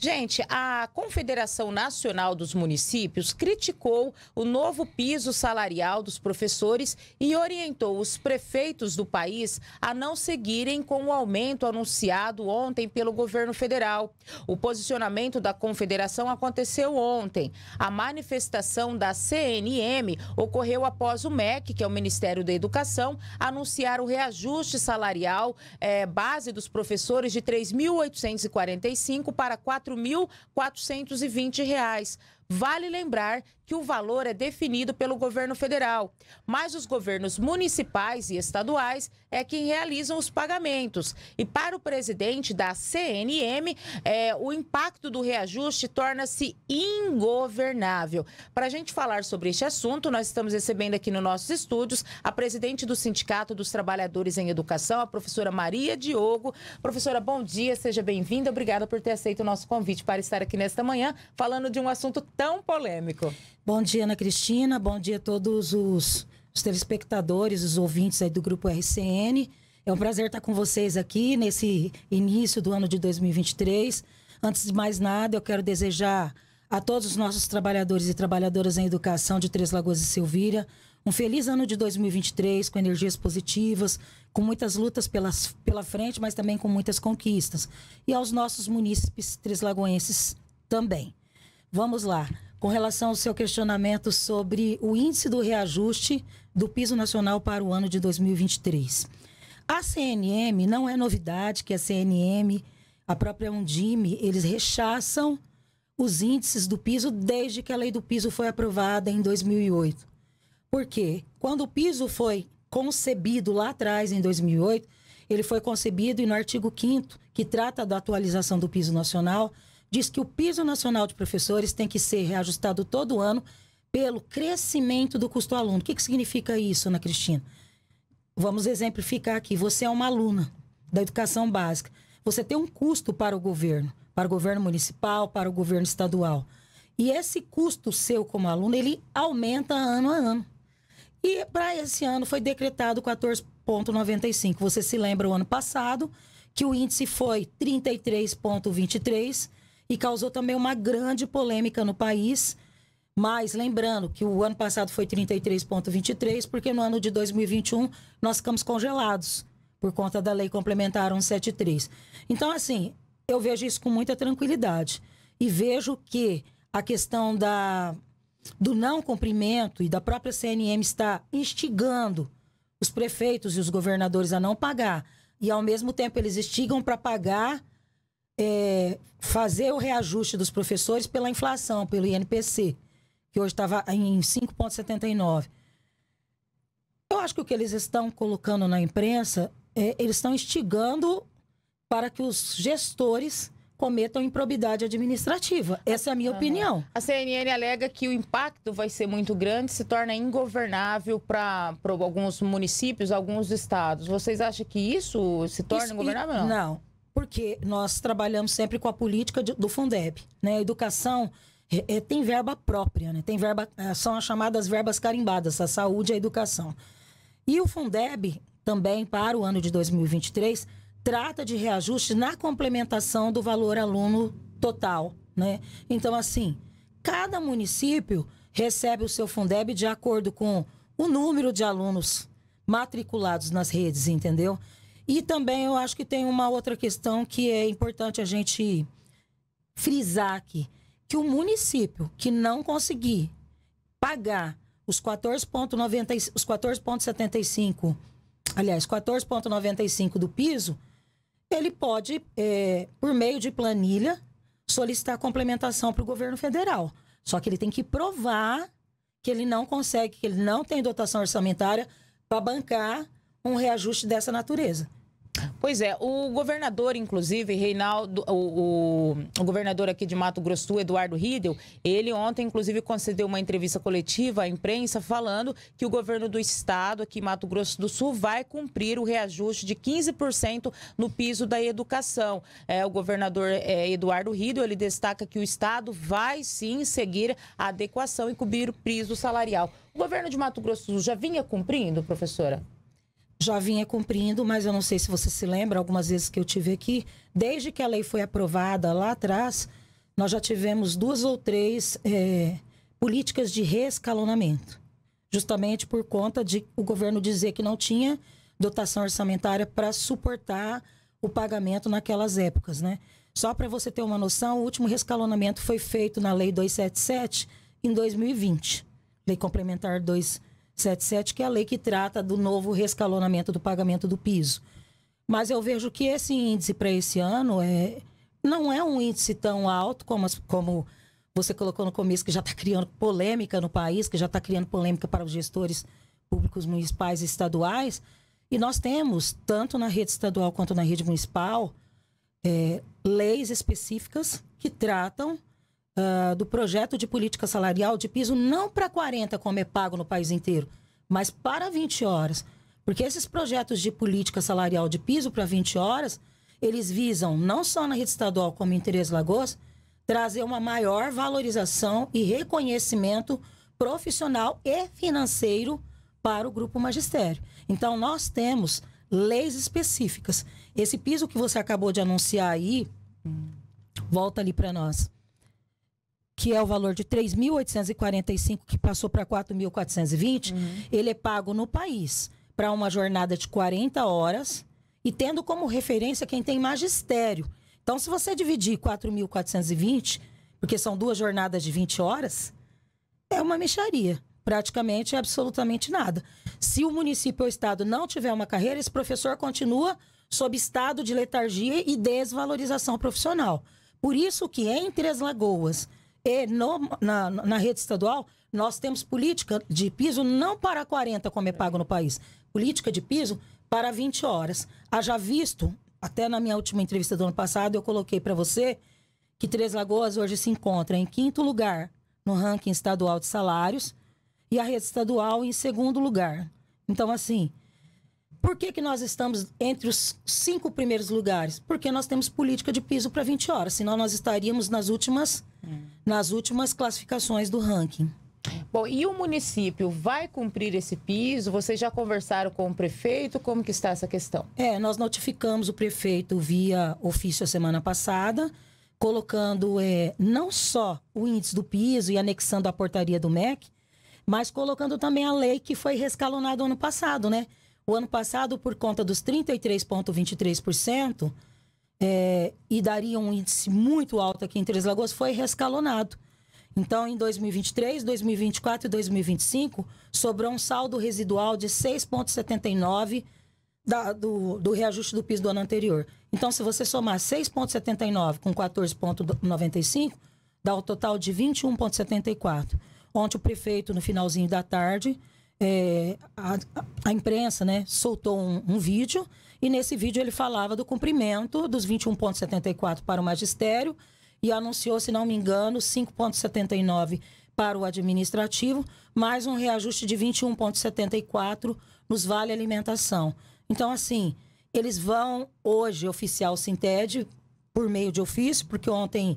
Gente, a Confederação Nacional dos Municípios criticou o novo piso salarial dos professores e orientou os prefeitos do país a não seguirem com o aumento anunciado ontem pelo governo federal. O posicionamento da Confederação aconteceu ontem. A manifestação da CNM ocorreu após o MEC, que é o Ministério da Educação, anunciar o reajuste salarial é, base dos professores de 3.845 para 4 R$ 4.420. Vale lembrar que o valor é definido pelo governo federal, mas os governos municipais e estaduais é quem realizam os pagamentos. E para o presidente da CNM, é, o impacto do reajuste torna-se ingovernável. Para a gente falar sobre este assunto, nós estamos recebendo aqui nos nossos estúdios a presidente do Sindicato dos Trabalhadores em Educação, a professora Maria Diogo. Professora, bom dia, seja bem-vinda. Obrigada por ter aceito o nosso convite para estar aqui nesta manhã falando de um assunto tão polêmico. Bom dia, Ana Cristina. Bom dia a todos os, os telespectadores, os ouvintes aí do Grupo RCN. É um prazer estar com vocês aqui nesse início do ano de 2023. Antes de mais nada, eu quero desejar a todos os nossos trabalhadores e trabalhadoras em educação de Três Lagoas e Silvira um feliz ano de 2023, com energias positivas, com muitas lutas pelas, pela frente, mas também com muitas conquistas. E aos nossos munícipes trislagoenses também. Vamos lá com relação ao seu questionamento sobre o índice do reajuste do piso nacional para o ano de 2023. A CNM não é novidade que a CNM, a própria Undime, eles rechaçam os índices do piso desde que a lei do piso foi aprovada em 2008. Por quê? Quando o piso foi concebido lá atrás em 2008, ele foi concebido e no artigo 5 que trata da atualização do piso nacional, diz que o piso nacional de professores tem que ser reajustado todo ano pelo crescimento do custo aluno. O que, que significa isso, Ana Cristina? Vamos exemplificar aqui. Você é uma aluna da educação básica. Você tem um custo para o governo, para o governo municipal, para o governo estadual. E esse custo seu como aluno, ele aumenta ano a ano. E para esse ano foi decretado 14,95. Você se lembra o ano passado que o índice foi 33,23 e causou também uma grande polêmica no país. Mas lembrando que o ano passado foi 33,23, porque no ano de 2021 nós ficamos congelados por conta da lei complementar 173. Então, assim, eu vejo isso com muita tranquilidade. E vejo que a questão da, do não cumprimento e da própria CNM está instigando os prefeitos e os governadores a não pagar. E, ao mesmo tempo, eles instigam para pagar é, fazer o reajuste dos professores pela inflação, pelo INPC, que hoje estava em 5,79. Eu acho que o que eles estão colocando na imprensa, é, eles estão instigando para que os gestores cometam improbidade administrativa. Essa é a minha uhum. opinião. A CNN alega que o impacto vai ser muito grande, se torna ingovernável para alguns municípios, alguns estados. Vocês acham que isso se torna isso, ingovernável? Não. não porque nós trabalhamos sempre com a política de, do Fundeb. Né? A educação é, é, tem verba própria, né? tem verba, é, são as chamadas verbas carimbadas, a saúde e a educação. E o Fundeb, também para o ano de 2023, trata de reajuste na complementação do valor aluno total. Né? Então, assim, cada município recebe o seu Fundeb de acordo com o número de alunos matriculados nas redes, entendeu? E também eu acho que tem uma outra questão que é importante a gente frisar aqui, que o município que não conseguir pagar os 14,90 os 14,75, aliás, 14,95 do piso, ele pode, é, por meio de planilha, solicitar complementação para o governo federal. Só que ele tem que provar que ele não consegue, que ele não tem dotação orçamentária para bancar um reajuste dessa natureza. Pois é, o governador, inclusive, Reinaldo, o, o, o governador aqui de Mato Grosso, Eduardo Ridel, ele ontem, inclusive, concedeu uma entrevista coletiva à imprensa falando que o governo do estado, aqui em Mato Grosso do Sul, vai cumprir o reajuste de 15% no piso da educação. É, o governador é, Eduardo Ridel, ele destaca que o estado vai sim seguir a adequação e cobrir o piso salarial. O governo de Mato Grosso do Sul já vinha cumprindo, professora? já vinha cumprindo, mas eu não sei se você se lembra, algumas vezes que eu tive aqui, desde que a lei foi aprovada lá atrás, nós já tivemos duas ou três é, políticas de reescalonamento, justamente por conta de o governo dizer que não tinha dotação orçamentária para suportar o pagamento naquelas épocas, né? Só para você ter uma noção, o último rescalonamento foi feito na Lei 277 em 2020, Lei Complementar 277 77, que é a lei que trata do novo rescalonamento do pagamento do piso. Mas eu vejo que esse índice para esse ano é, não é um índice tão alto como, as, como você colocou no começo, que já está criando polêmica no país, que já está criando polêmica para os gestores públicos municipais e estaduais. E nós temos, tanto na rede estadual quanto na rede municipal, é, leis específicas que tratam uh, do projeto de política salarial de piso não para 40, como é pago no país inteiro, mas para 20 horas. Porque esses projetos de política salarial de piso para 20 horas, eles visam, não só na rede estadual como em Tereza Lagoas, trazer uma maior valorização e reconhecimento profissional e financeiro para o grupo magistério. Então, nós temos leis específicas. Esse piso que você acabou de anunciar aí, volta ali para nós que é o valor de 3.845, que passou para 4.420, uhum. ele é pago no país para uma jornada de 40 horas e tendo como referência quem tem magistério. Então, se você dividir 4.420, porque são duas jornadas de 20 horas, é uma mexaria. Praticamente absolutamente nada. Se o município ou estado não tiver uma carreira, esse professor continua sob estado de letargia e desvalorização profissional. Por isso que entre as lagoas e no, na, na rede estadual nós temos política de piso não para 40, como é pago no país, política de piso para 20 horas. Haja visto, até na minha última entrevista do ano passado, eu coloquei para você que Três Lagoas hoje se encontra em quinto lugar no ranking estadual de salários e a rede estadual em segundo lugar. Então, assim, por que, que nós estamos entre os cinco primeiros lugares? Porque nós temos política de piso para 20 horas, senão nós estaríamos nas últimas, hum. nas últimas classificações do ranking. Bom, e o município vai cumprir esse piso? Vocês já conversaram com o prefeito? Como que está essa questão? É, nós notificamos o prefeito via ofício a semana passada, colocando é, não só o índice do piso e anexando a portaria do MEC, mas colocando também a lei que foi rescalonada ano passado, né? O ano passado, por conta dos 33,23%, é, e daria um índice muito alto aqui em Três Lagoas, foi rescalonado. Então, em 2023, 2024 e 2025, sobrou um saldo residual de 6,79% do, do reajuste do PIS do ano anterior. Então, se você somar 6,79 com 14,95, dá o um total de 21,74. Ontem, o prefeito, no finalzinho da tarde, é, a, a, imprensa né, soltou um, um, vídeo e nesse vídeo ele falava do cumprimento dos 21,74 para o magistério e anunciou, se não me engano, 5,79 para o administrativo, mais um reajuste de 21,74 nos vale alimentação. Então, assim, eles vão hoje oficial Sinted por meio de ofício, porque ontem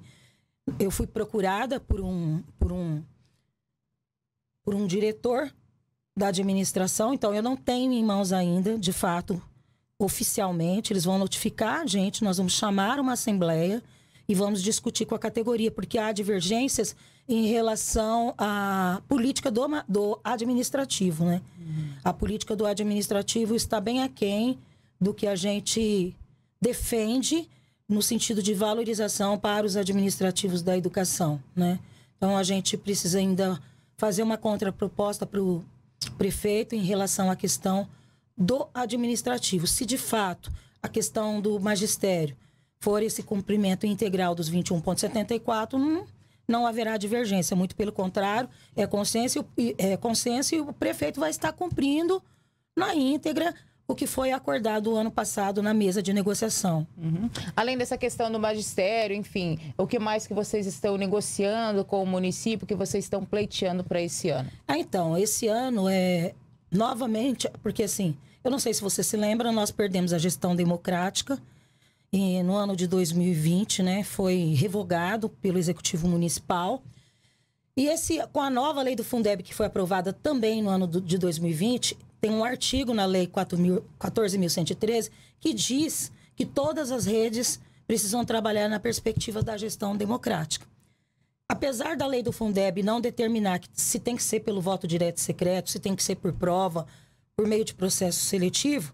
eu fui procurada por um, por um, por um diretor da administração, então eu não tenho em mãos ainda, de fato, oficialmente, eles vão notificar a gente, nós vamos chamar uma assembleia e vamos discutir com a categoria, porque há divergências em relação à política do, do administrativo, né? Uhum. A política do administrativo está bem aquém do que a gente defende no sentido de valorização para os administrativos da educação, né? Então a gente precisa ainda fazer uma contraproposta para o prefeito em relação à questão do administrativo. Se de fato a questão do magistério for esse cumprimento integral dos 21.74, não, hum, não haverá divergência. Muito pelo contrário, é consenso, é consenso e o prefeito vai estar cumprindo na íntegra o que foi acordado ano passado na mesa de negociação. Uhum. Além dessa questão do magistério, enfim, o que mais que vocês estão negociando com o município, que vocês estão pleiteando para esse ano? Ah, então, esse ano é novamente, porque assim, eu não sei se você se lembra, nós perdemos a gestão democrática e no ano de 2020, né, foi revogado pelo executivo municipal. E esse, com a nova lei do Fundeb que foi aprovada também no ano de 2020, tem um artigo na Lei 14.113 que diz que todas as redes precisam trabalhar na perspectiva da gestão democrática. Apesar da lei do Fundeb não determinar que se tem que ser pelo voto direto e secreto, se tem que ser por prova, por meio de processo seletivo,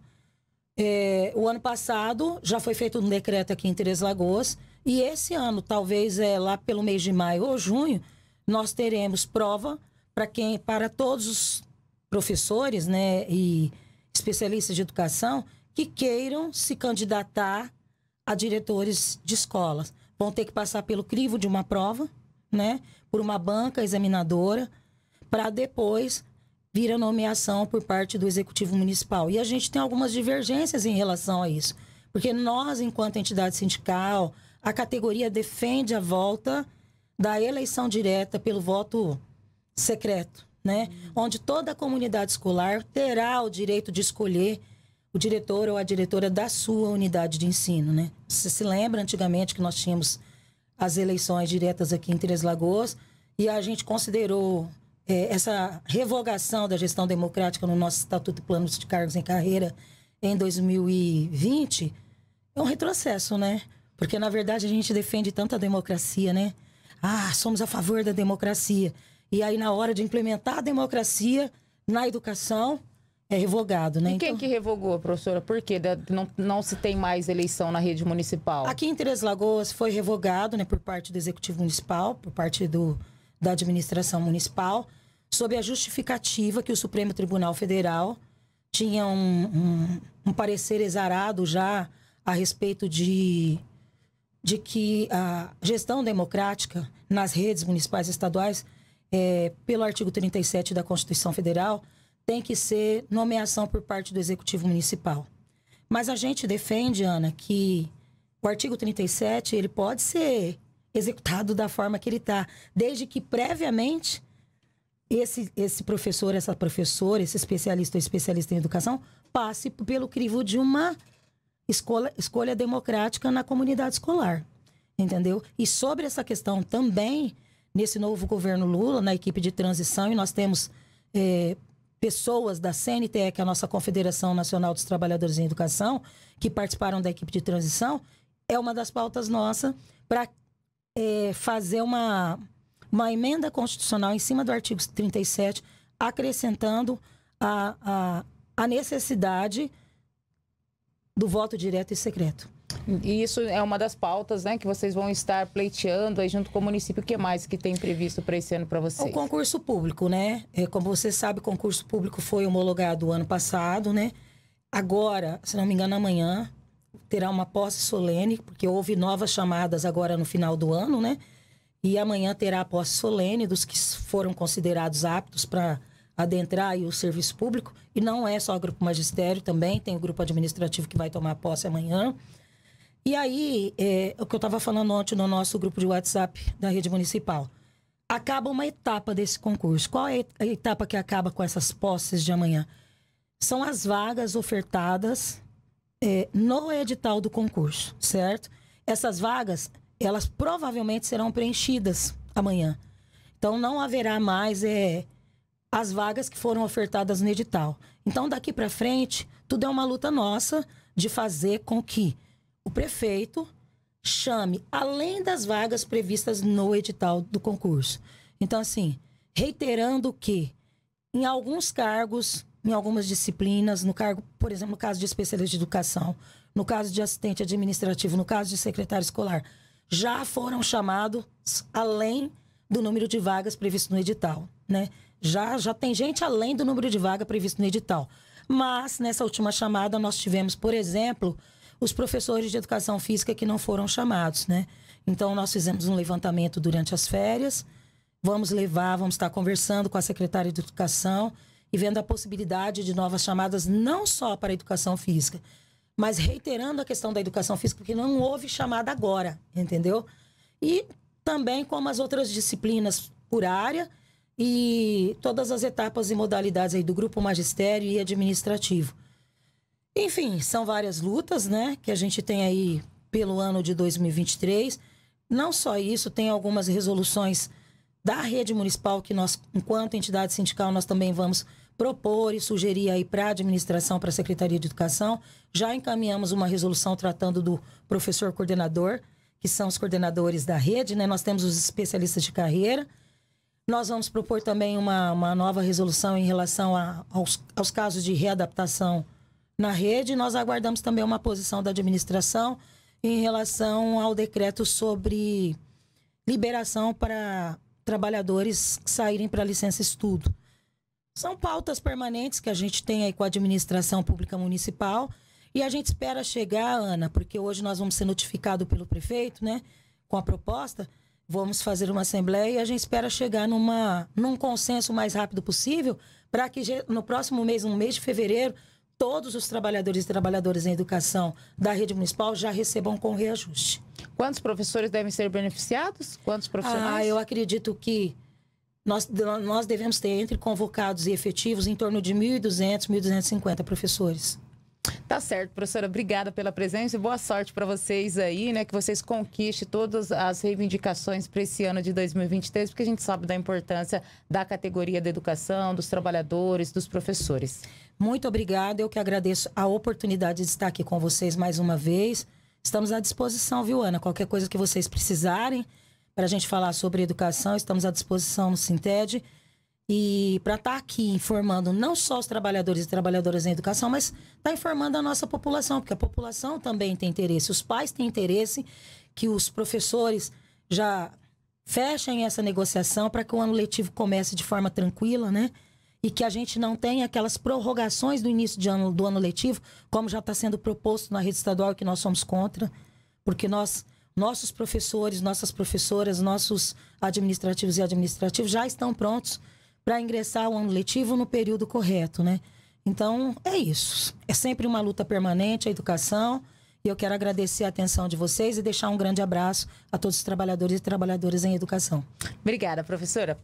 é, o ano passado já foi feito um decreto aqui em Três Lagoas e esse ano, talvez é lá pelo mês de maio ou junho, nós teremos prova para quem, para todos os professores né, e especialistas de educação que queiram se candidatar a diretores de escolas. Vão ter que passar pelo crivo de uma prova, né, por uma banca examinadora, para depois vir a nomeação por parte do executivo municipal. E a gente tem algumas divergências em relação a isso, porque nós, enquanto entidade sindical, a categoria defende a volta da eleição direta pelo voto secreto, né? Onde toda a comunidade escolar terá o direito de escolher o diretor ou a diretora da sua unidade de ensino, né? Você se lembra antigamente que nós tínhamos as eleições diretas aqui em Três Lagoas e a gente considerou é, essa revogação da gestão democrática no nosso Estatuto de Planos de Cargos em Carreira em 2020 é um retrocesso, né? Porque, na verdade, a gente defende tanta democracia, né? Ah, somos a favor da democracia. E aí, na hora de implementar a democracia na educação, é revogado, né? E quem então... que revogou, professora? Por que não, não se tem mais eleição na rede municipal? Aqui em Três Lagoas foi revogado, né, por parte do Executivo Municipal, por parte do, da administração municipal, sob a justificativa que o Supremo Tribunal Federal tinha um, um, um parecer exarado já a respeito de, de que a gestão democrática nas redes municipais e estaduais é, pelo artigo 37 da Constituição Federal, tem que ser nomeação por parte do Executivo Municipal. Mas a gente defende, Ana, que o artigo 37 ele pode ser executado da forma que ele está, desde que previamente esse, esse professor, essa professora, esse especialista ou especialista em educação passe pelo crivo de uma escola, escolha democrática na comunidade escolar. Entendeu? E sobre essa questão também nesse novo governo Lula, na equipe de transição, e nós temos é, pessoas da CNTE, que é a nossa Confederação Nacional dos Trabalhadores em Educação, que participaram da equipe de transição, é uma das pautas nossas para é, fazer uma, uma emenda constitucional em cima do artigo 37, acrescentando a, a, a necessidade do voto direto e secreto. E isso é uma das pautas, né, que vocês vão estar pleiteando aí junto com o município. O que mais que tem previsto para esse ano para vocês? O concurso público, né? É, como você sabe, o concurso público foi homologado ano passado, né? Agora, se não me engano, amanhã terá uma posse solene, porque houve novas chamadas agora no final do ano, né? E amanhã terá a posse solene dos que foram considerados aptos para adentrar aí o serviço público. E não é só o Grupo Magistério também, tem o Grupo Administrativo que vai tomar posse amanhã. E aí, é, o que eu estava falando ontem no nosso grupo de WhatsApp da rede municipal. Acaba uma etapa desse concurso. Qual é a etapa que acaba com essas posses de amanhã? São as vagas ofertadas é, no edital do concurso, certo? Essas vagas, elas provavelmente serão preenchidas amanhã. Então, não haverá mais é, as vagas que foram ofertadas no edital. Então, daqui para frente, tudo é uma luta nossa de fazer com que o prefeito chame além das vagas previstas no edital do concurso. Então, assim, reiterando que em alguns cargos, em algumas disciplinas, no cargo, por exemplo, no caso de especialista de educação, no caso de assistente administrativo, no caso de secretário escolar, já foram chamados além do número de vagas previsto no edital, né? Já, já tem gente além do número de vaga previsto no edital. Mas nessa última chamada nós tivemos, por exemplo, os professores de educação física que não foram chamados, né? Então, nós fizemos um levantamento durante as férias. Vamos levar, vamos estar conversando com a secretária de Educação e vendo a possibilidade de novas chamadas, não só para a educação física, mas reiterando a questão da educação física, porque não houve chamada agora, entendeu? E também como as outras disciplinas por área e todas as etapas e modalidades aí do grupo magistério e administrativo. Enfim, são várias lutas, né? Que a gente tem aí pelo ano de 2023. Não só isso, tem algumas resoluções da rede municipal que nós, enquanto entidade sindical, nós também vamos propor e sugerir aí para a administração, para a Secretaria de Educação. Já encaminhamos uma resolução tratando do professor coordenador, que são os coordenadores da rede, né? Nós temos os especialistas de carreira. Nós vamos propor também uma, uma nova resolução em relação a, aos, aos casos de readaptação na rede. Nós aguardamos também uma posição da administração em relação ao decreto sobre liberação para trabalhadores saírem para licença estudo. São pautas permanentes que a gente tem aí com a administração pública municipal e a gente espera chegar, Ana, porque hoje nós vamos ser notificados pelo prefeito, né, com a proposta, vamos fazer uma assembleia e a gente espera chegar numa, num consenso o mais rápido possível para que no próximo mês, no mês de fevereiro, todos os trabalhadores e trabalhadoras em educação da rede municipal já recebam com reajuste. Quantos professores devem ser beneficiados? Quantos profissionais? Ah, eu acredito que nós, nós devemos ter entre convocados e efetivos em torno de 1.200, 1.250 professores. Tá certo, professora. Obrigada pela presença e boa sorte para vocês aí, né? Que vocês conquistem todas as reivindicações para esse ano de 2023, porque a gente sabe da importância da categoria da educação, dos trabalhadores, dos professores. Muito obrigada, eu que agradeço a oportunidade de estar aqui com vocês mais uma vez. Estamos à disposição, viu, Ana? Qualquer coisa que vocês precisarem para a gente falar sobre educação, estamos à disposição no Sinted. E para estar tá aqui informando não só os trabalhadores e trabalhadoras em educação, mas está informando a nossa população, porque a população também tem interesse, os pais têm interesse que os professores já fechem essa negociação para que o ano letivo comece de forma tranquila, né? e que a gente não tenha aquelas prorrogações do início de ano, do ano letivo, como já está sendo proposto na rede estadual, que nós somos contra, porque nós, nossos professores, nossas professoras, nossos administrativos e administrativos já estão prontos para ingressar o ano letivo no período correto, né? Então, é isso. É sempre uma luta permanente a educação. E eu quero agradecer a atenção de vocês e deixar um grande abraço a todos os trabalhadores e trabalhadoras em educação. Obrigada, professora.